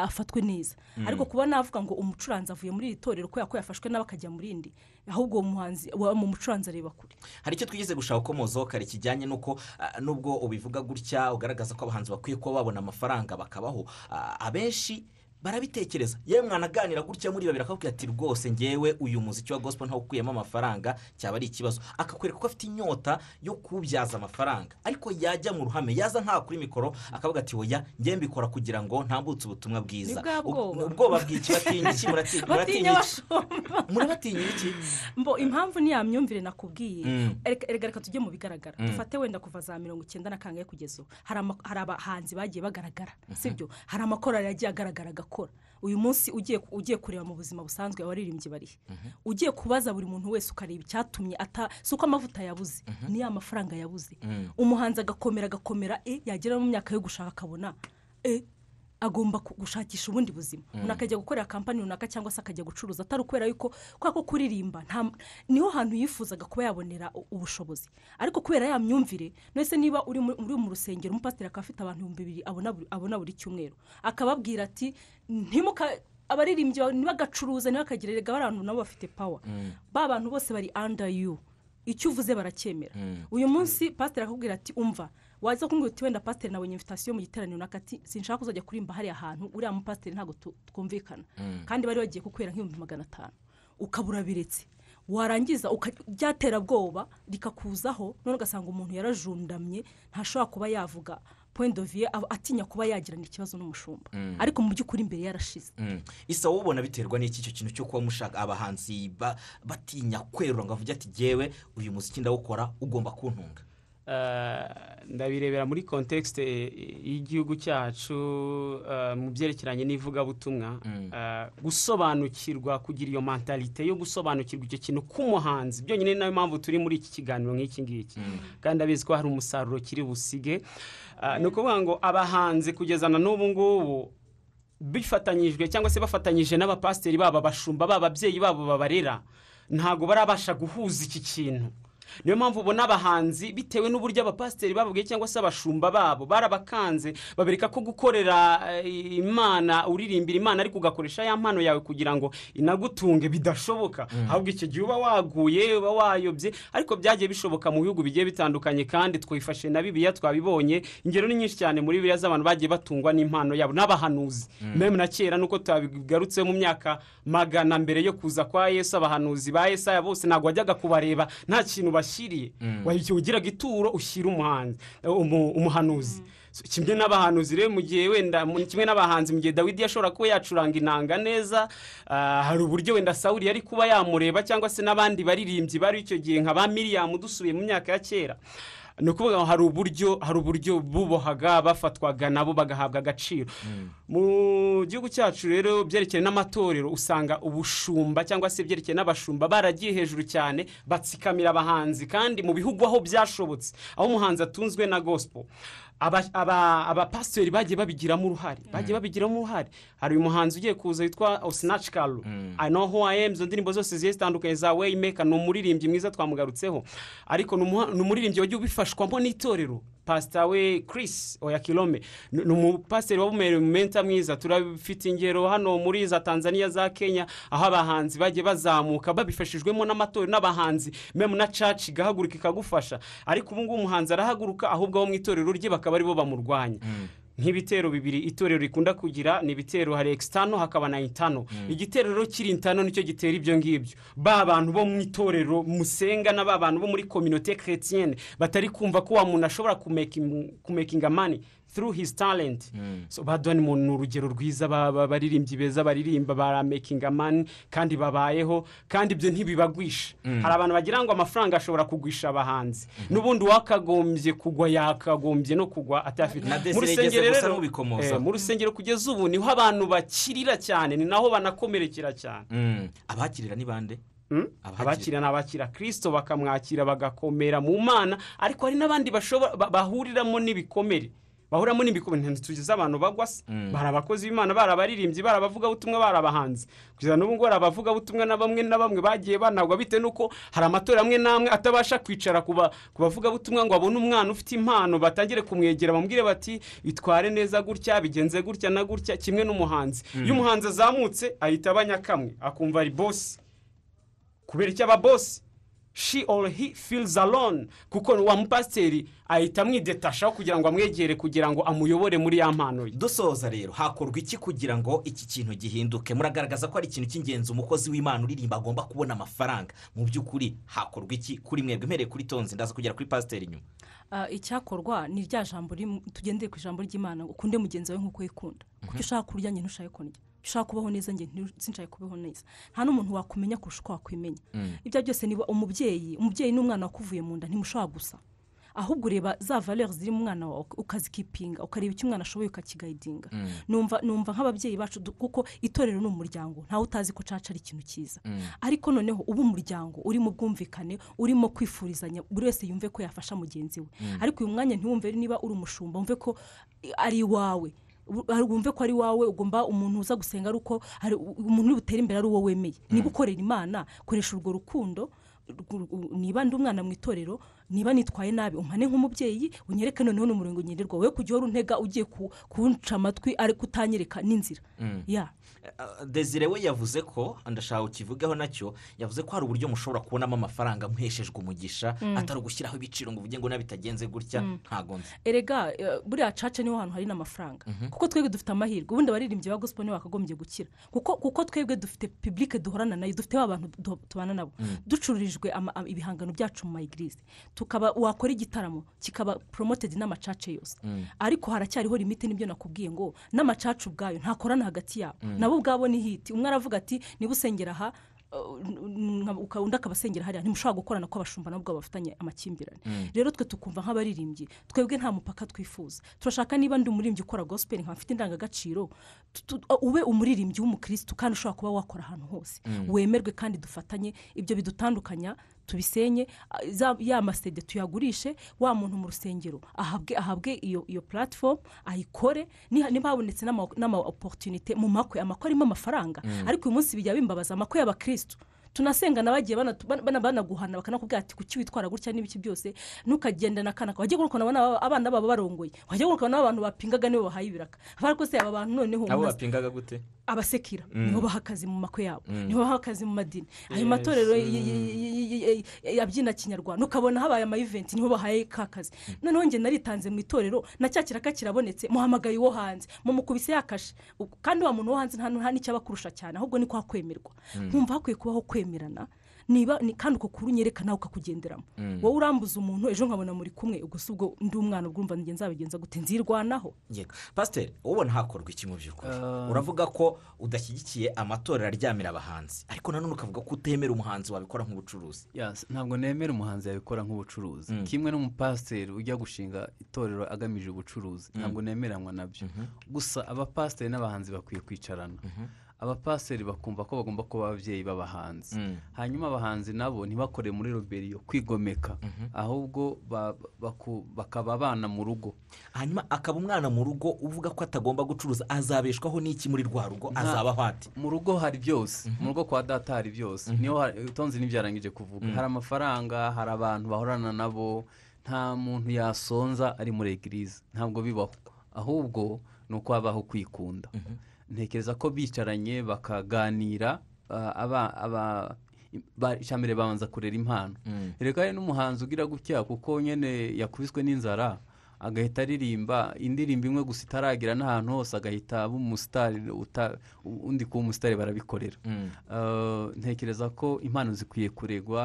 afatwe neza mm. ariko kuba navuga ngo umucuranzi avuye muri iri torero kubera ko yafashwe nawe akajya mu rindi ahubwo uwo muhanzi mu mucuranzi areba kure hari icyo twigeze gushaka uko muzokara kijyanye n'uko ah, nubwo ubivuga gutya ugaragaza ko abahanzi bakwiye kuba babona amafaranga bakabaho ah, abenshi barabitekereza yewe mwanaganira gutya muri babiri akakubwira ati rwose ngewe uyu muziki wa gospel ntawo ukuyemo amafaranga cyaba ari ikibazo akakwereka ko afite inyota yo kubyaza amafaranga ariko yajya mu ruhame yaza nka kuri mikoro akavuga ati woya ngewe mbikora kugira ngo ntambutse ubutumwa bwiza ubwoba bw'iki batinya iki (laughs) muratinya iki murabatinya iki mbo impamvu ni ya myumvire nakubwiye mm. reka reka tujye mu bigaragara mm. dufate wenda kuva za mirongo icyenda na kangahe kugeza ubu hari abahanzi bagiye bagaragara mm-hmm. sibyo hari amakorari yagiye agaragara agakora gukora uyu munsi ugiye ugiye kureba mu buzima busanzwe abaririmbyi bari mhm. ugiye kubaza buri muntu wese ukareba icyatumye si uko amavuta yabuze mhm. ni ya mafaranga yabuze mm. umuhanzi agakomera agakomera eh, yagera mu myaka yo gushaka akabona eh, agomba gushakisha ubundi buzima mm. umuntu akajya gukorera kampani runaka cyangwa se akajya gucuruza atari ukubera yuko kubera ko kuririmba niho hantu yifuzaga kuba yabonera ubushobozi ariko kubera ya myumvire ndetse niba uri mu rusengero umupasiteri akaba afite abantu ibihumbi bibiri abona buri cyumweru akababwira ati ntimuka abaririmbyi ntibagacuruze ntibakagirire abantu nabo bafite pawa mm. ba bantu bose bari anda yu icyo uvuze baracyemera mm. uyu munsi pasiteri akakubwira ati umva waza kumbwira uti wenda pasiteri nabonye invitasiyo mu giteraniro runaka ati sinshaka kuzajya kurimba hariya hantu uriya mupasiteri ntabwo twumvikana mm. kandi bari bagiye kukwera nk'ibihumbi magana atanu ukabura urabiretse warangiza ryatera bwoba rikakuzaho none ugasanga umuntu yarajundamye ntashobora kuba yavuga poindoviye atinya kuba yagirana ikibazo n'umushumba mm. ariko mu by'ukuri imbere yarashize mm. isa wubona biterwa n'iki cyo kintu cyo kuba mushaka abahanzi batinya kwerura ngo avuge ati yewe uyu muziki ndawukora ugomba kuntunga Eh, ndabirebera muri context eh, y'igihugu cyacu eh, mu byerekeranye n'ivugabutumwa mm. gusobanukirwa kugira iyo mentalite yo gusobanukirwa icyo kintu k'umuhanzi byonyine nayo mpamvu turi muri iki kiganiro nk'iki ngiki mm. kandi abizi ko hari umusaruro kiri busige ni ukuvuga ngo abahanzi kugeza na n'ubu ngubu bifatanyijwe cyangwa se bafatanyije n'abapasiteri babo abashumba babo ababyeyi babo babarera ntabwo barabasha guhuza iki kintu niyo mpamvu ubona abahanzi bitewe n'uburyo abapasiteri bababwiye cyangwa se abashumba babo barabakanze babereka ko gukorera eh, imana uririmbira imana ariko ugakoresha ya mpano yawe kugira ngo inagutunge bidashoboka mm. ahubwo icyo gihe uba waguye uba wayobye ariko byagiye bishoboka mu bihugu bigiye bitandukanye kandi twifashe na bibiliya twabibonye ingero ni nyinshi cyane muri biriya z'abantu bagiye batungwa n'impano yabo n'abahanuzi meme mm. na kera nuko tubigarutse mu myaka magana mbere yo kuza kwa yesu abahanuzi ba yesaya bose ntabwo wajyaga kubareba nta kintu mubashyiriye mm. wagiraga ituro ushyira umuhanzi umuhanuzi mm. kimwe n'abahanuzi rero mu gihe wenda kimwe n'abahanzi mu gihe dawidi yashobora kuba yacuranga inanga neza ah, hari uburyo wenda sawuri yari kuba yamureba cyangwa se n'abandi baririmbyi bari icyo gihe nka ba miriyamu dusubiye mu myaka ya kera ni ukuvuga ngo hari uburyo hari uburyo bubohaga bafatwaga nabo bagahabwa agaciro hmm. mu gihugu cyacu rero byerekeye n'amatorero usanga ubushumba cyangwa se byerekeye n'abashumba baragiye hejuru cyane batsikamira abahanzi kandi mu bihugu aho byashobotse aho umuhanzi atunzwe na gospel abapasiteri bagiye babigiramo uruhare mm. bagiye babigiramo uruhare hari uyu umuhanzi ugiye kuza witwa osinaci mm. karo ano ho ayemu izo ndirimbo zose zigiye zitandukanye za weyimeka ni umuririmbyi mwiza twamugarutseho ariko ni umuririmbyi wagiye ubifashwamo n'itorero pasita we kirisi oya kilome ni umupasiteri wabumereye mu menta mwiza turabifite ingero hano muri za tanzania za kenya aho abahanzi bagiye bazamuka babifashijwemo n'amatorero n'abahanzi memu na caci igahaguruka ikagufasha ariko ubu ngubu umuhanzi arahaguruka ahubwo abo mu itorero rye bakaba aribo bamurwanya mm. nk'ibitero bibiri itorero rikunda kugira ni ibitero hari ekisitano hakaba na intano hmm. igitero rero kiri intano nicyo gitera ibyo ngibyo ba bantu bo mu itorero musenga na ba bantu bo muri kominote keretiyene batari kumva ko wa muntu ashobora kumekinga mani through his talent mm. so badoni ni urugero rwiza baririmbyi beza baririmba baramakinga mani kandi babayeho kandi ibyo ntibibagwisha mm. hari abantu bagira ngo amafaranga ashobora kugwisha abahanzi mm-hmm. n'ubundi uwakagombye kugwa yakagombye no kugwa atafite eh, mu rusengero kugeza ubu niho abantu bakirira cyane ni naho banakomerekera cyane mm. abakirira ni bande hmm? abakira ni abakira kirisito bakamwakira bagakomera mu mana ariko hari n'abandi bahuriramo n'ibikomere bahuramo n'imikomitenti z'abantu bagwa se mm. bari abakozi b'imana bari abaririmbyi bari abavugabutumwa bari abahanzi kugeza n'ubu ngubu hari abavugabutumwa na bamwe na bamwe bagiye banagwa bitewe n'uko hari amatora amwe n'amwe atabasha kwicara ku bavugabutumwa ngo babone umwana ufite impano batangire kumwegera bamubwire bati bitware neza gutya bigenze gutya na gutya kimwe n'umuhanzi mm. iyo umuhanzi azamutse ahita abanyakamwe akumva ari bosi kubera icyo aba bosi she or he feels alone kuko wa mupasiteri ahita amwidetashaho kugira ngo amwegere kugira ngo amuyobore muri ya mpano ye dusoza rero hakorwa iki kugira ngo iki kintu gihinduke muragaragaza ko ari ikintu cy'ingenzi umukozi w'imana uririmba agomba kubona amafaranga mu by'ukuri hakorwa iki kuri mwebwe mpereye kuri tonzi ndaza kugera kuri pasiteri inyuma ah, icyakorwa ni rya jambo tugendeye ku ijambo ry'imana ukunde mugenzi wawe nk'uko yikunda kuko mhm. ushaka kurya nyine ushaka kurya ushaka kubaho neza njye ntizinjare kubaho neza nta n'umuntu wakumenya kurusha uko wakwimenya mm. ibyo byose niba umubyeyi umubyeyi n'umwana wakuvuye mu nda ntimushobora gusa ahubwo ureba za valeur ziri mu mwana wawe ukazikipinga ukareba icyo umwana ashoboye ukakigayidinga mm. numva nk'ababyeyi bacu kuko itorero ni umuryango ntawe utazi ko caca ari ikintu cyiza mm. ariko noneho uba umuryango uri mu bwumvikane urimo kwifurizanya buri wese yumve ko yafasha mugenzi we ariko uyu mwanya ntiwumve niba uri umushumba wumve ko ari iwawe wumve ko ari wawe ugomba umuntu uza gusenga ari uko umuntu uri butere imbere ari uwo wemeye mm. niba ukorera imana koresha urwo rukundo niba ndi umwana mu itorero niba nitwaye nabi umane nk'umubyeyi unyereke noneho n'umurongo ngenderwa wowe kujya uhora untega ugiye kunca amatwi ariko utanyereka n'inzira mm. ya. Desirewe yavuze ko ndashaka ukivugeho nacyo yavuze ko hari uburyo mushobora kubonamo amafaranga muheshejwe umugisha mm. atari ugushyiraho ibiciro ngo uvuge ngo n'abitagenze gutya mm. ntago nzi erega eh, buriya caca niho hantu hari n'amafaranga mhm. kuko twebwe dufite amahirwe ubundi abaririmbyi ba gospel nibo gukira kuko twebwe dufite pibulike duhorana nayo dufite ba bantu tubana nabo mm. ducururijwe ibihangano byacu mu mayigirize tukaba wakora igitaramo kikaba poromotedi n'amacaca yose ariko haracyariho limite n'ibyo nakubwiye ngo n'amacaca ubwayo ntakorana hagati yabo nabo wowe ubwabo ni hiti umwe aravuga ati niba usengera aha undi akabasengera hariya ntimushobora gukorana ko abashumba nabwo bafitanye amakimbirane mm. rero twe tukumva nk'abaririmbyi twebwe nta mupaka twifuza turashaka niba ndi umuririmbyi ukora gospel nkaba mfite indangagaciro ube umuririmbyi w'umukirisitu kandi ushobora kuba wakora ahantu hose mm. wemerwe kandi dufatanye ibyo bidutandukanya tubisenye ya masede tuyagurishe wa muntu mu rusengero ahabwe ahabwe iyo iyo puratifomu ayikore niba habonetse n'ama oporutunite mu makwe amakwe arimo amafaranga mm. ariko uyu munsi bijya bimbabaza amakwe y'abakirisitu tunasengana bagiye banaguhana bakanakubwira ati kuki witwara gutya n'ibiki byose ntukagendana na kawe wajya kubona abana babo barongoye wajya kubona abantu bapingaga nibo bahaye ibiraka ariko se aba bantu noneho abo bapingaga gute abasekira mm. nibo baha akazi mu makwe yabo mm. nibo baha akazi mu madini ayo matorero yabyina mm. kinyarwanda ukabona habaye amayiventi nibo bahaye ka kazi noneho njye naritanze mu itorero na cya kiraka kirabonetse muhamagaye uwo hanze mu mukubise yakashe kandi wa muntu wo hanze nta n'icyo abakurusha cyane ahubwo ni kwa kwemerwa nkumva hakwiye kubaho kwemerwa kwemerana niba kandi uko kuri unyereka ukakugenderamo mm. wowe urambuza umuntu ejo nkabona muri kumwe gusa ubwo undi umwana ubwumva nzabigenza gute nzirwanaho pasiteri ubona hakorwa iki mu by'ukuri ehm. uravuga ko udashyigikiye amatorero aryamira abahanzi ariko nanone ukavuga ko utemera umuhanzi wabikora nk'ubucuruzi ntabwo nemera umuhanzi yabikora nk'ubucuruzi mm. kimwe n'umupasiteri ujya gushinga itorero agamije ubucuruzi mm. ntabwo nemeranywa nabyo mm-hmm. gusa abapasiteri n'abahanzi bakwiye kwicarana mm-hmm. abapaseri bakumva ko bagomba kuba ababyeyi b'abahanzi mm. hanyuma abahanzi nabo ntibakore muri roberiyo kwigomeka mhm. ahubwo bakaba abana mu rugo hanyuma akaba umwana mu rugo uvuga ko atagomba gucuruza azabeshwaho n'iki muri rwa rugo azaba ahati mu rugo hari byose mhm. mu rugo kwa data hari byose mhm. niho utonze ntibyarangije kuvuga mm. hari amafaranga hari abantu bahorana nabo nta muntu yasonza ari muri egirize ntabwo bibaho ahubwo ni uko habaho kwikunda ntekereza ko bicaranye bakaganira uh, mbere babanza kurera impano mm. reka hari n'umuhanzi ugira gutya kuko nyine yakubiswe n'inzara agahita aririmba indirimbo imwe gusa itaragera n'ahantu hose agahita aba umusitari undi kuba umusitari barabikorera mm. uh, ntekereza ko impano zikwiye kuregwa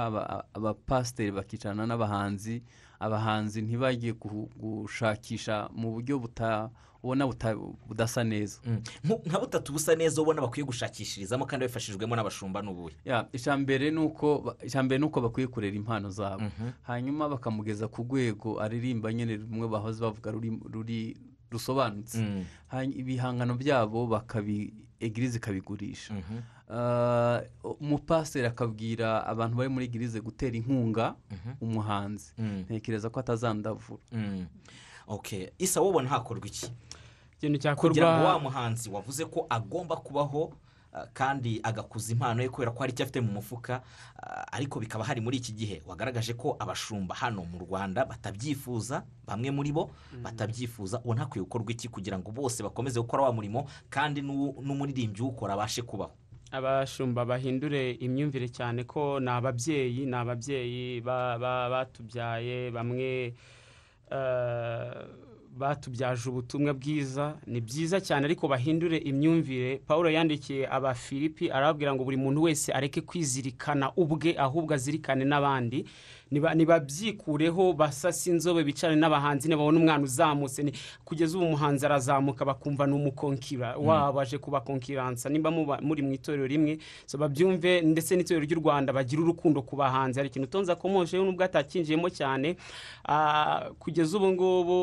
abapasiteri bakicarana n'abahanzi abahanzi ntibajye gushakisha mu buryo buta ubona budasa neza mm. nka butatu busa neza ubona bakwiye gushakishirizamo kandi babifashijwemo n'abashumba n'ubuye mbere ni uko bakwiye kurera impano zabo mhm. hanyuma bakamugeza ku rwego aririmba nyine rumwe bahoze bavuga ruri rusobanutse mm. ibihangano byabo bakabi egirize ikabigurisha mhm. ah, umupasiteri akabwira abantu bari muri egirize gutera inkunga mhm. umuhanzi mm. ntekereza ko atazandavura isa wowe ubona hakorwa iki ikintu cyakorwa kugira wa muhanzi wavuze ko agomba kubaho uh, kandi agakuza impano ye kubera ko hari icyo afite mu mufuka uh, ariko bikaba hari muri iki gihe wagaragaje ko abashumba hano mu rwanda batabyifuza bamwe muri bo mm. batabyifuza ubu ntakwiye gukorwa iki kugira ngo bose bakomeze gukora wa murimo kandi n'umuririmbyi uwukora abashe kubaho abashumba bahindure imyumvire cyane ko ni ababyeyi ni ababyeyi batubyaye bamwe uh, batubyaje ubutumwa bwiza ni byiza cyane ariko bahindure imyumvire paul yandikiye abafilipi arababwira ngo buri muntu wese areke kwizirikana ubwe ahubwo azirikane n'abandi ntibabyikureho basase inzobe bicarane n'abahanzi ntibabone umwana uzamutse kugeza ubu umuhanzi arazamuka bakumva ni umukonkira hmm. wabaje kubakonkiransa nimba muri mu itorero rimwe babyumve ndetse n'itorero ry'u rwanda bagira urukundo ku bahanzi hari ikintu utonze akomojeho nubwo atakinjiyemo cyane ah, kugeza ubu ngubu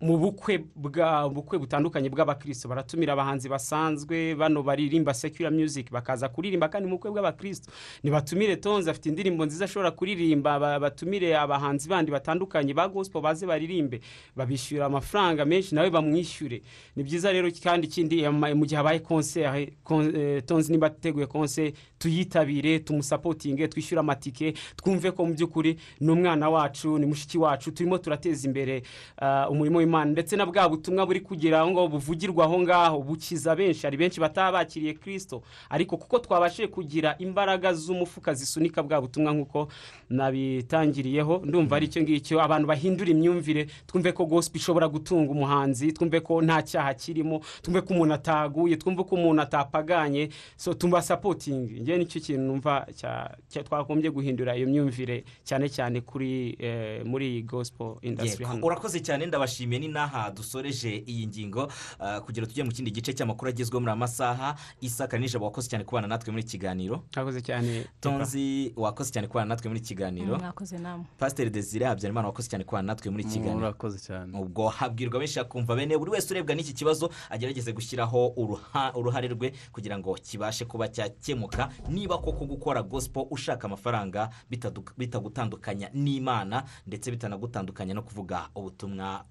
mu bukwe bwa bukwe butandukanye bw'abakristo baratumira abahanzi basanzwe bano baririmba secular music bakaza kuririmba kandi mu bukwe bw'abakristo nibatumire tonze afite indirimbo nziza ashobora kuririmba batumire abahanzi bandi batandukanye ba gospel baze baririmbe babishyura amafaranga menshi nawe bamwishyure ni byiza rero kandi ikindi eh, mu gihe habaye concert eh, eh, tonzi niba ateguye concert tuyitabire tumusapotinge twishyure amatike twumve ko mu by'ukuri ni umwana wacu ni mushiki wacu turimo turateza imbere ah, umurimo imana ndetse na bwa butumwa buri kugira aho ngaho buvugirwa aho ngaho bukiza benshi hari benshi bataba bakiriye kirisito ariko kuko twabashije kugira imbaraga z'umufuka zisunika bwa butumwa nk'uko nabitangiriyeho ndumva ari icyo ngicyo abantu bahindura imyumvire twumve ko gosipi ishobora gutunga umuhanzi twumve ko nta cyaha kirimo twumve ko umuntu ataguye twumve ko umuntu atapaganye so tumva sapotingi ngewe nicyo kintu numva twagombye guhindura iyo myumvire cyane cyane kuri eh, muri iyi indasitiri hano urakoze cyane ndabashimiye ni n'aha dusoreje iyi ngingo ah, kugira tujye mu kindi gice cy'amakuru agezweho muri amasaha isaka nijoro wakoze cyane kubana natwe muri iki kiganiro cyane tonzi wakoze cyane kubana natwe muri iki kiganiro mm, mwakoze namwe pasiteri desire habyarimana wakoze cyane kubana natwe muri iki kiganiro cyane ubwo habwirwa benshi akumva bene buri wese urebwa n'iki kibazo agerageze gushyiraho uruhare rwe kugira ngo kibashe kuba cyakemuka niba koko gukora Gospel ushaka amafaranga bitagutandukanya n'imana ndetse bitanagutandukanya no kuvuga ubutumwa